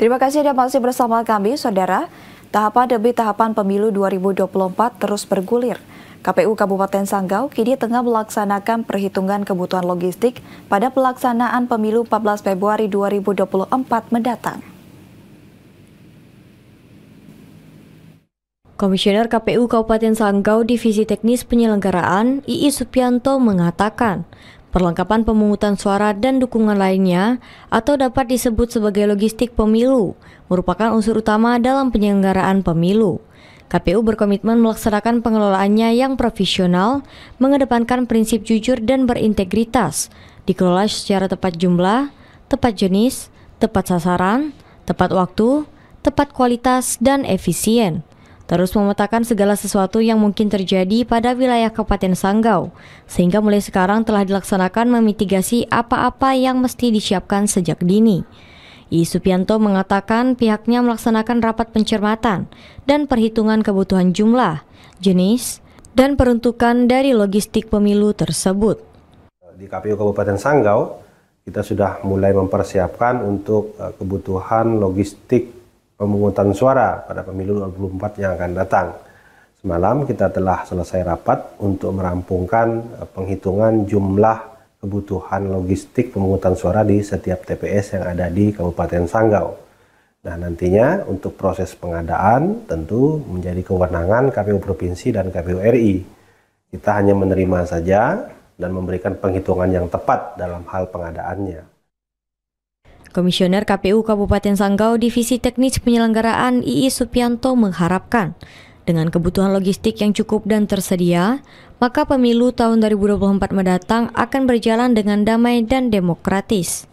Terima kasih Anda masih bersama kami, Saudara. Tahapan demi tahapan pemilu 2024 terus bergulir. KPU Kabupaten Sanggau kini tengah melaksanakan perhitungan kebutuhan logistik pada pelaksanaan pemilu 14 Februari 2024 mendatang. Komisioner KPU Kabupaten Sanggau Divisi Teknis Penyelenggaraan II Supianto mengatakan, perlengkapan pemungutan suara dan dukungan lainnya atau dapat disebut sebagai logistik pemilu merupakan unsur utama dalam penyelenggaraan pemilu. KPU berkomitmen melaksanakan pengelolaannya yang profesional, mengedepankan prinsip jujur dan berintegritas, dikelola secara tepat jumlah, tepat jenis, tepat sasaran, tepat waktu, tepat kualitas, dan efisien terus memetakan segala sesuatu yang mungkin terjadi pada wilayah Kabupaten Sanggau, sehingga mulai sekarang telah dilaksanakan memitigasi apa-apa yang mesti disiapkan sejak dini. I Supianto mengatakan pihaknya melaksanakan rapat pencermatan dan perhitungan kebutuhan jumlah, jenis, dan peruntukan dari logistik pemilu tersebut. Di KPU Kabupaten Sanggau, kita sudah mulai mempersiapkan untuk eh, kebutuhan logistik pemungutan suara pada pemilu 2024 yang akan datang. Semalam kita telah selesai rapat untuk merampungkan eh, penghitungan jumlah kebutuhan logistik pemungutan suara di setiap TPS yang ada di Kabupaten Sanggau. Nah, nantinya untuk proses pengadaan tentu menjadi kewenangan KPU Provinsi dan KPU RI. Kita hanya menerima saja dan memberikan penghitungan yang tepat dalam hal pengadaannya. Komisioner KPU Kabupaten Sanggau Divisi Teknis Penyelenggaraan II Supianto mengharapkan dengan kebutuhan logistik yang cukup dan tersedia, maka pemilu tahun 2024 mendatang akan berjalan dengan damai dan demokratis.